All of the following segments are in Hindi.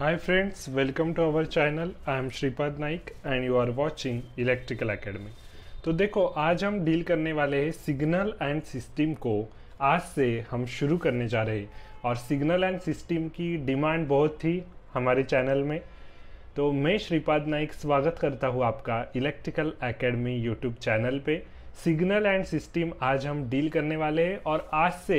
Hi friends, welcome to our channel. I am Shripad Naik and you are watching Electrical Academy. तो देखो आज हम डील करने वाले हैं सिग्नल एंड सिस्टम को आज से हम शुरू करने जा रहे हैं और सिग्नल एंड सिस्टम की डिमांड बहुत थी हमारे चैनल में तो मैं श्रीपाद नाइक स्वागत करता हूँ आपका इलेक्ट्रिकल एकेडमी यूट्यूब चैनल पे सिग्नल एंड सिस्टम आज हम डील करने वाले हैं और आज से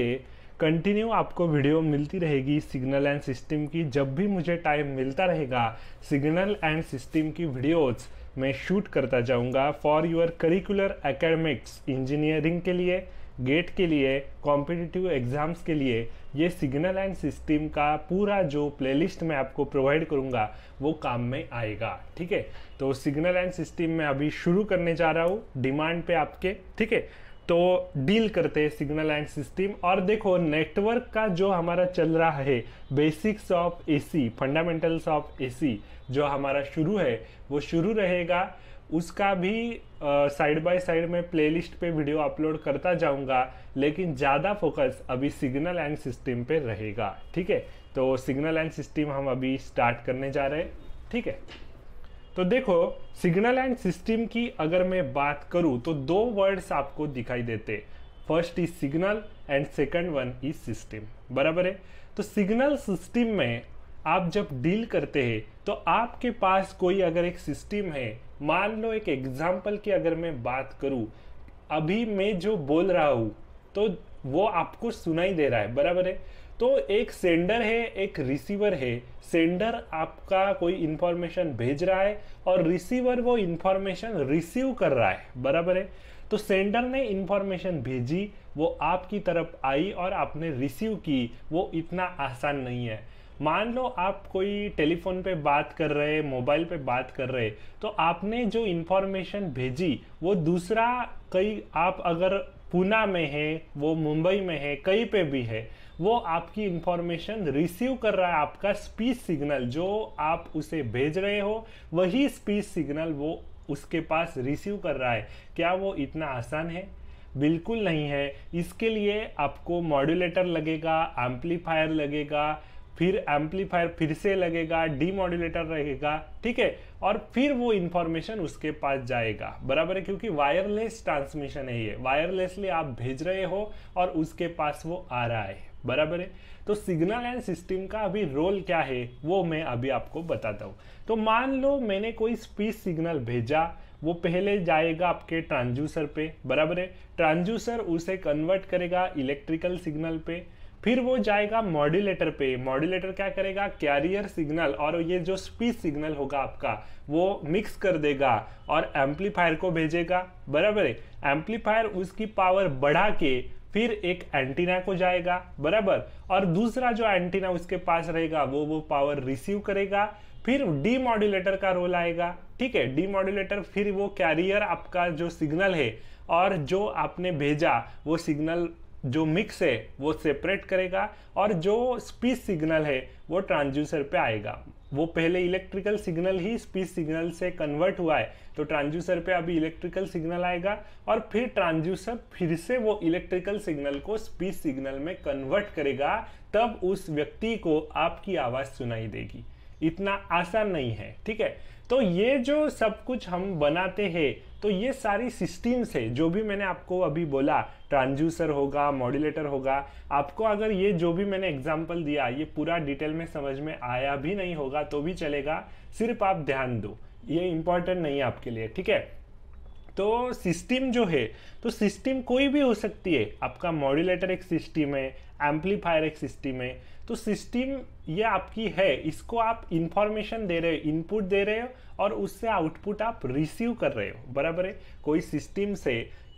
कंटिन्यू आपको वीडियो मिलती रहेगी सिग्नल एंड सिस्टम की जब भी मुझे टाइम मिलता रहेगा सिग्नल एंड सिस्टम की वीडियोज़ मैं शूट करता जाऊंगा for your curricular academics engineering के लिए गेट के लिए कॉम्पिटिटिव एग्ज़ाम्स के लिए ये सिग्नल एंड सिस्टम का पूरा जो प्लेलिस्ट मैं आपको प्रोवाइड करूँगा वो काम में आएगा ठीक है तो सिग्नल एंड सिस्टम मैं अभी शुरू करने जा रहा हूँ डिमांड पे आपके ठीक है तो डील करते हैं सिग्नल एंड सिस्टम और देखो नेटवर्क का जो हमारा चल रहा है basics of AC fundamentals of AC जो हमारा शुरू है वो शुरू रहेगा उसका भी साइड बाय साइड में प्लेलिस्ट पे वीडियो अपलोड करता जाऊंगा लेकिन ज़्यादा फोकस अभी सिग्नल एंड सिस्टम पे रहेगा ठीक है तो सिग्नल एंड सिस्टम हम अभी स्टार्ट करने जा रहे हैं ठीक है तो देखो सिग्नल एंड सिस्टम की अगर मैं बात करूं तो दो वर्ड्स आपको दिखाई देते first is signal and second one is system बराबर है तो सिग्नल सिस्टम में आप जब डील करते हैं तो आपके पास कोई अगर एक सिस्टम है मान लो एक एग्जाम्पल की अगर मैं बात करूं अभी मैं जो बोल रहा हूं तो वो आपको सुनाई दे रहा है बराबर है तो एक सेंडर है एक रिसीवर है सेंडर आपका कोई इंफॉर्मेशन भेज रहा है और रिसीवर वो इन्फॉर्मेशन रिसीव कर रहा है बराबर है तो सेंडर ने इंफॉर्मेशन भेजी वो आपकी तरफ आई और आपने रिसीव की वो इतना आसान नहीं है मान लो आप कोई टेलीफोन पे बात कर रहे मोबाइल पे बात कर रहे तो आपने जो इन्फॉर्मेशन भेजी वो दूसरा कई आप अगर पूना में है वो मुंबई में है कहीं पे भी है वो आपकी इंफॉर्मेशन रिसीव कर रहा है आपका स्पीच सिग्नल जो आप उसे भेज रहे हो वही स्पीच सिग्नल वो उसके पास रिसीव कर रहा है क्या वो इतना आसान है बिल्कुल नहीं है इसके लिए आपको मॉड्यूलेटर लगेगा एम्पलीफायर लगेगा फिर एम्पलीफायर फिर से लगेगा मॉड्यूलेटर रहेगा ठीक है और फिर वो इन्फॉर्मेशन उसके पास जाएगा बराबर है क्योंकि वायरलेस ट्रांसमिशन है ये वायरलेसली आप भेज रहे हो और उसके पास वो आ रहा है बराबर है तो सिग्नल एंड सिस्टम का अभी रोल क्या है वो मैं अभी आपको बताता हूँ तो मान लो मैंने कोई स्पीच सिग्नल भेजा वो पहले जाएगा आपके ट्रांजूसर पे बराबर है ट्रांजूसर उसे कन्वर्ट करेगा इलेक्ट्रिकल सिग्नल पे फिर वो जाएगा मॉड्यूलेटर पे मॉड्यूलेटर क्या करेगा कैरियर सिग्नल और ये जो स्पीच सिग्नल होगा आपका वो मिक्स कर देगा और एम्पलीफायर को भेजेगा बराबर है एम्पलीफायर उसकी पावर बढ़ा के फिर एक एंटीना को जाएगा बराबर और दूसरा जो एंटीना उसके पास रहेगा वो वो पावर रिसीव करेगा फिर डीमोड्यूलेटर का रोल आएगा ठीक है डीमोड्यूलेटर फिर वो कैरियर आपका जो सिग्नल है और जो आपने भेजा वो सिग्नल जो मिक्स है वो सेपरेट करेगा और जो स्पीच सिग्नल है वो ट्रांसड्यूसर पे आएगा वो पहले इलेक्ट्रिकल सिग्नल ही स्पीच सिग्नल से कन्वर्ट हुआ है तो ट्रांजिस्टर पे अभी इलेक्ट्रिकल सिग्नल आएगा और फिर ट्रांजिस्टर फिर से वो इलेक्ट्रिकल सिग्नल को स्पीच सिग्नल में कन्वर्ट करेगा तब उस व्यक्ति को आपकी आवाज़ सुनाई देगी इतना आसान नहीं है ठीक है तो ये जो सब कुछ हम बनाते हैं तो ये सारी सिस्टम्स है जो भी मैंने आपको अभी बोला ट्रांसड्यूसर होगा मॉड्यूलेटर होगा आपको अगर ये जो भी मैंने एग्जाम्पल दिया ये पूरा डिटेल में समझ में आया भी नहीं होगा तो भी चलेगा सिर्फ आप ध्यान दो ये इम्पॉर्टेंट नहीं है आपके लिए ठीक है तो सिस्टम जो है तो सिस्टम कोई भी हो सकती है आपका मॉड्यूलेटर एक सिस्टम है एम्पलीफायर एक सिस्टम है तो सिस्टम ये आपकी है इसको आप इंफॉर्मेशन दे रहे हो इनपुट दे रहे हो और उससे आउटपुट आप रिसीव कर रहे हो बराबर है कोई सिस्टम से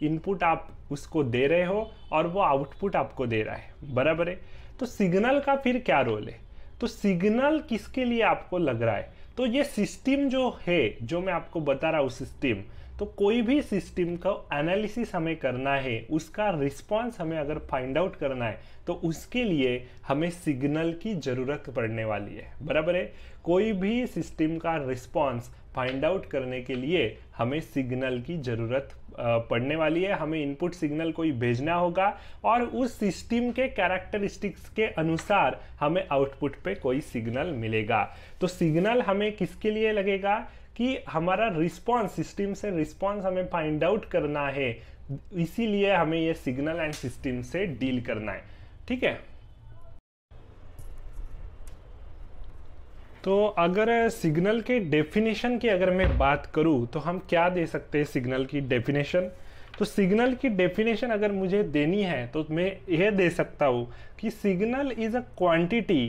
इनपुट आप उसको दे रहे हो और वो आउटपुट आपको दे रहा है बराबर है तो सिग्नल का फिर क्या रोल है तो सिग्नल किसके लिए आपको लग रहा है तो ये सिस्टम जो है जो मैं आपको बता रहा हूँ सिस्टम तो कोई भी सिस्टम का एनालिसिस हमें करना है उसका रिस्पांस हमें अगर फाइंड आउट करना है तो उसके लिए हमें सिग्नल की ज़रूरत पड़ने वाली है बराबर है कोई भी सिस्टम का रिस्पांस फाइंड आउट करने के लिए हमें सिग्नल की ज़रूरत पड़ने वाली है हमें इनपुट सिग्नल कोई भेजना होगा और उस सिस्टम के कैरेक्टरिस्टिक्स के अनुसार हमें आउटपुट पे कोई सिग्नल मिलेगा तो सिग्नल हमें किसके लिए लगेगा कि हमारा रिस्पॉन्स सिस्टम से रिस्पॉन्स हमें फाइंड आउट करना है इसीलिए हमें ये सिग्नल एंड सिस्टम से डील करना है ठीक है तो अगर सिग्नल के डेफिनेशन की अगर मैं बात करूं तो हम क्या दे सकते हैं सिग्नल की डेफिनेशन तो सिग्नल की डेफिनेशन अगर मुझे देनी है तो मैं यह दे सकता हूं कि signal is a quantity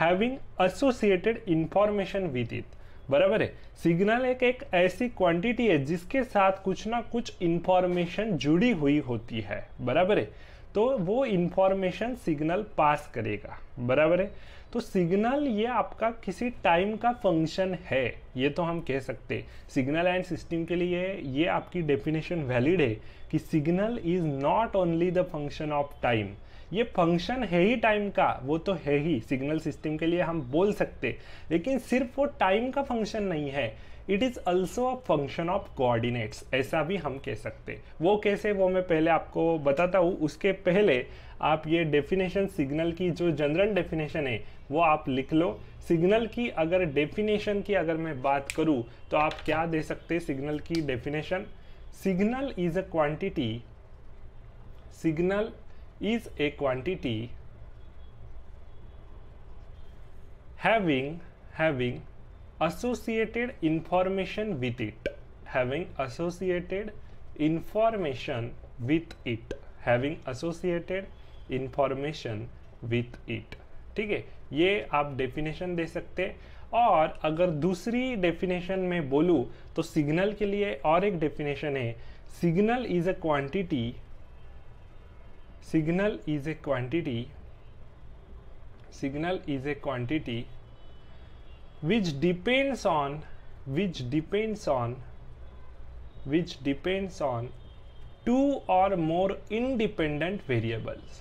having associated information with it बराबर है सिग्नल एक एक ऐसी क्वांटिटी है जिसके साथ कुछ ना कुछ इंफॉर्मेशन जुड़ी हुई होती है बराबर है तो वो इन्फॉर्मेशन सिग्नल पास करेगा बराबर है तो सिग्नल ये आपका किसी टाइम का फंक्शन है ये तो हम कह सकते सिग्नल एंड सिस्टम के लिए ये आपकी डेफिनेशन वैलिड है कि signal is not only the function of time ये फंक्शन है ही टाइम का वो तो है ही सिग्नल सिस्टम के लिए हम बोल सकते लेकिन सिर्फ वो टाइम का फंक्शन नहीं है it is also a function of coordinates ऐसा भी हम कह सकते वो कैसे वो मैं पहले आपको बताता हूँ उसके पहले आप ये डेफिनेशन सिग्नल की जो जनरल डेफिनेशन है वो आप लिख लो सिग्नल की अगर डेफिनेशन की अगर मैं बात करूँ तो आप क्या दे सकते सिग्नल की definition signal is a quantity signal is a quantity having having associated information with it having associated information with it having associated information with it ठीक है ये आप डेफिनेशन दे सकते हैं और अगर दूसरी डेफिनेशन में बोलूँ तो सिग्नल के लिए और एक डेफिनेशन है signal is a quantity signal is a quantity signal is a quantity which depends on which depends on which depends on two or more independent variables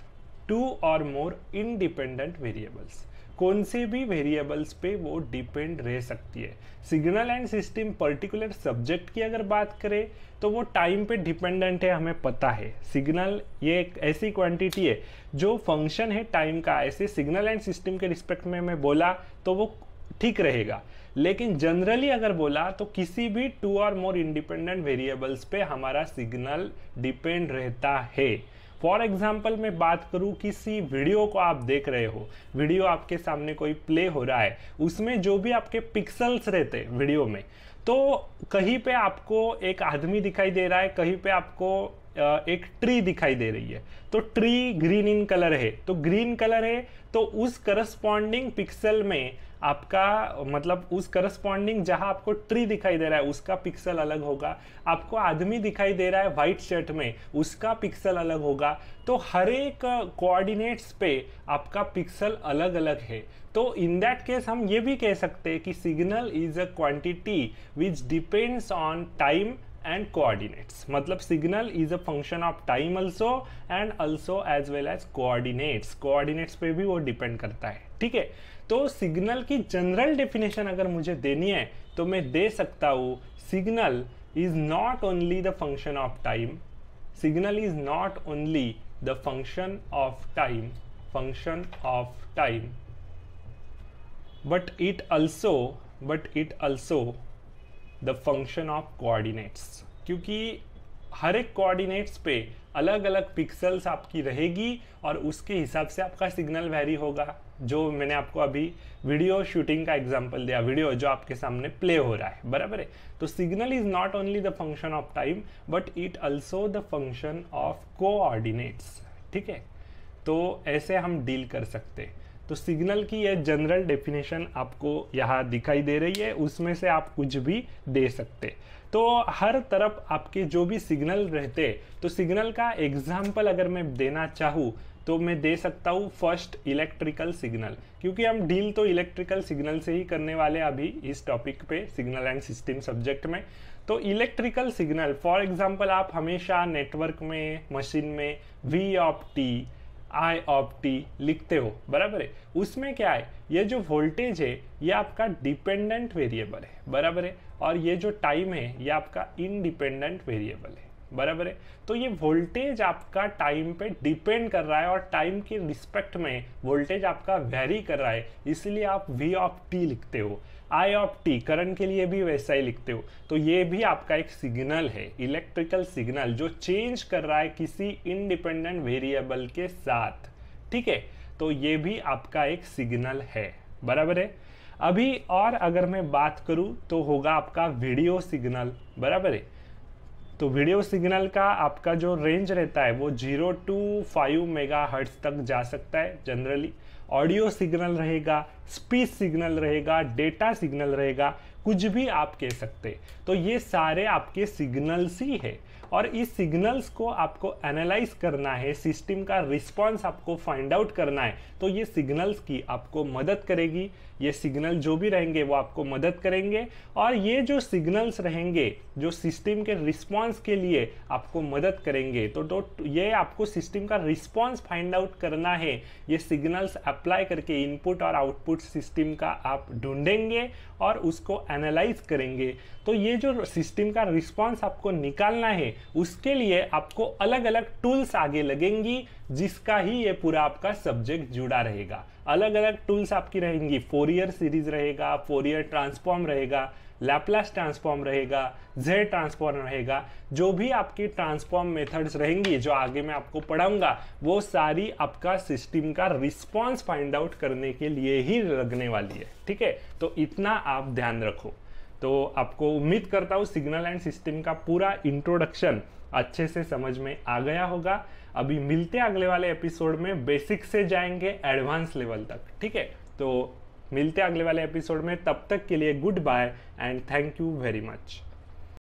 two or more independent variables कौन से भी वेरिएबल्स पे वो डिपेंड रह सकती है signal and system particular subject की अगर बात करें तो वो टाइम पे डिपेंडेंट है हमें पता है सिग्नल ये एक ऐसी क्वांटिटी है जो फंक्शन है टाइम का ऐसे सिग्नल एंड सिस्टम के रिस्पेक्ट में मैं बोला तो वो ठीक रहेगा लेकिन जनरली अगर बोला तो किसी भी टू और मोर इंडिपेंडेंट वेरिएबल्स पे हमारा सिग्नल डिपेंड रहता है फॉर एग्जाम्पल मैं बात करूँ किसी वीडियो को आप देख रहे हो वीडियो आपके सामने कोई प्ले हो रहा है उसमें जो भी आपके पिक्सल्स रहते वीडियो में तो कहीं पे आपको एक आदमी दिखाई दे रहा है कहीं पे आपको एक ट्री दिखाई दे रही है तो ट्री ग्रीन इन कलर है तो ग्रीन कलर है तो उस करस्पॉन्डिंग पिक्सल में आपका मतलब उस करस्पॉन्डिंग जहां आपको ट्री दिखाई दे रहा है उसका पिक्सल अलग होगा आपको आदमी दिखाई दे रहा है व्हाइट शर्ट में उसका पिक्सल अलग होगा तो हर एक कोऑर्डिनेट्स पे आपका पिक्सल अलग अलग है तो इन दैट केस हम ये भी कह सकते हैं कि signal is a quantity which depends on time and coordinates मतलब signal is a function of time also and also as well as coordinates coordinates पे भी वो डिपेंड करता है ठीक है तो सिग्नल की जनरल डेफिनेशन अगर मुझे देनी है तो मैं दे सकता हूँ signal is not only the function of time signal is not only the function of time function of time but it also but it also the function of coordinates क्योंकि हर एक कोऑर्डिनेट्स पे अलग अलग पिक्सल्स आपकी रहेगी और उसके हिसाब से आपका सिग्नल वेरी होगा जो मैंने आपको अभी वीडियो शूटिंग का एग्जांपल दिया वीडियो जो आपके सामने प्ले हो रहा है बराबर है तो signal is not only the function of time but it also the function of coordinates ठीक है तो ऐसे हम डील कर सकते हैं तो सिग्नल की यह जनरल डेफिनेशन आपको यहाँ दिखाई दे रही है उसमें से आप कुछ भी दे सकते तो हर तरफ आपके जो भी सिग्नल रहते तो सिग्नल का एग्जाम्पल अगर मैं देना चाहूँ तो मैं दे सकता हूँ फर्स्ट इलेक्ट्रिकल सिग्नल क्योंकि हम डील तो इलेक्ट्रिकल सिग्नल से ही करने वाले अभी इस टॉपिक पे सिग्नल एंड सिस्टम सब्जेक्ट में तो इलेक्ट्रिकल सिग्नल फॉर एग्जांपल आप हमेशा नेटवर्क में मशीन में V of T I of T लिखते हो बराबर है उसमें क्या है ये जो वोल्टेज है ये आपका डिपेंडेंट वेरिएबल है बराबर है और ये जो टाइम है ये आपका इनडिपेंडेंट वेरिएबल है बराबर है तो ये वोल्टेज आपका टाइम पे डिपेंड कर रहा है और टाइम के रिस्पेक्ट में वोल्टेज आपका वेरी कर रहा है इसलिए आप वी ऑफ टी लिखते हो आई ऑफ टी करंट के लिए भी वैसा ही लिखते हो तो ये भी आपका एक सिग्नल है इलेक्ट्रिकल सिग्नल जो चेंज कर रहा है किसी इंडिपेंडेंट वेरिएबल के साथ ठीक है तो ये भी आपका एक सिग्नल है बराबर है अभी और अगर मैं बात करूं तो होगा आपका वीडियो सिग्नल बराबर है तो वीडियो सिग्नल का आपका जो रेंज रहता है वो zero to five mega hertz तक जा सकता है जनरली ऑडियो सिग्नल रहेगा स्पीच सिग्नल रहेगा डेटा सिग्नल रहेगा कुछ भी आप कह सकते तो ये सारे आपके सिग्नल्स ही है और इस सिग्नल्स को आपको एनालाइज करना है सिस्टम का रिस्पॉन्स आपको फाइंड आउट करना है तो ये सिग्नल्स की आपको मदद करेगी ये सिग्नल जो भी रहेंगे वो आपको मदद करेंगे और ये जो सिग्नल्स रहेंगे जो सिस्टम के रिस्पॉन्स के लिए आपको मदद करेंगे तो, तो ये आपको सिस्टम का रिस्पॉन्स फाइंड आउट करना है ये सिग्नल्स अप्लाई करके इनपुट और आउटपुट सिस्टम का आप ढूंढेंगे और उसको एनालाइज करेंगे तो ये जो सिस्टम का रिस्पॉन्स आपको निकालना है उसके लिए आपको अलग अलग टूल्स आगे लगेंगी जिसका ही ये पूरा आपका सब्जेक्ट जुड़ा रहेगा अलग अलग टूल्स आपकी रहेंगी फोर ईयर सीरीज रहेगा फोर ईयर ट्रांसफॉर्म रहेगा लैपलास ट्रांसफॉर्म रहेगा जेड ट्रांसफॉर्म रहेगा जो भी आपकी ट्रांसफॉर्म मेथड्स रहेंगी जो आगे मैं आपको पढ़ाऊंगा वो सारी आपका सिस्टम का रिस्पॉन्स फाइंड आउट करने के लिए ही लगने वाली है ठीक है तो इतना आप ध्यान रखो तो आपको उम्मीद करता हूँ सिग्नल एंड सिस्टम का पूरा इंट्रोडक्शन अच्छे से समझ में आ गया होगा अभी मिलते अगले वाले एपिसोड में बेसिक से जाएंगे एडवांस लेवल तक ठीक है तो मिलते हैं अगले वाले एपिसोड में तब तक के लिए good bye and thank you very much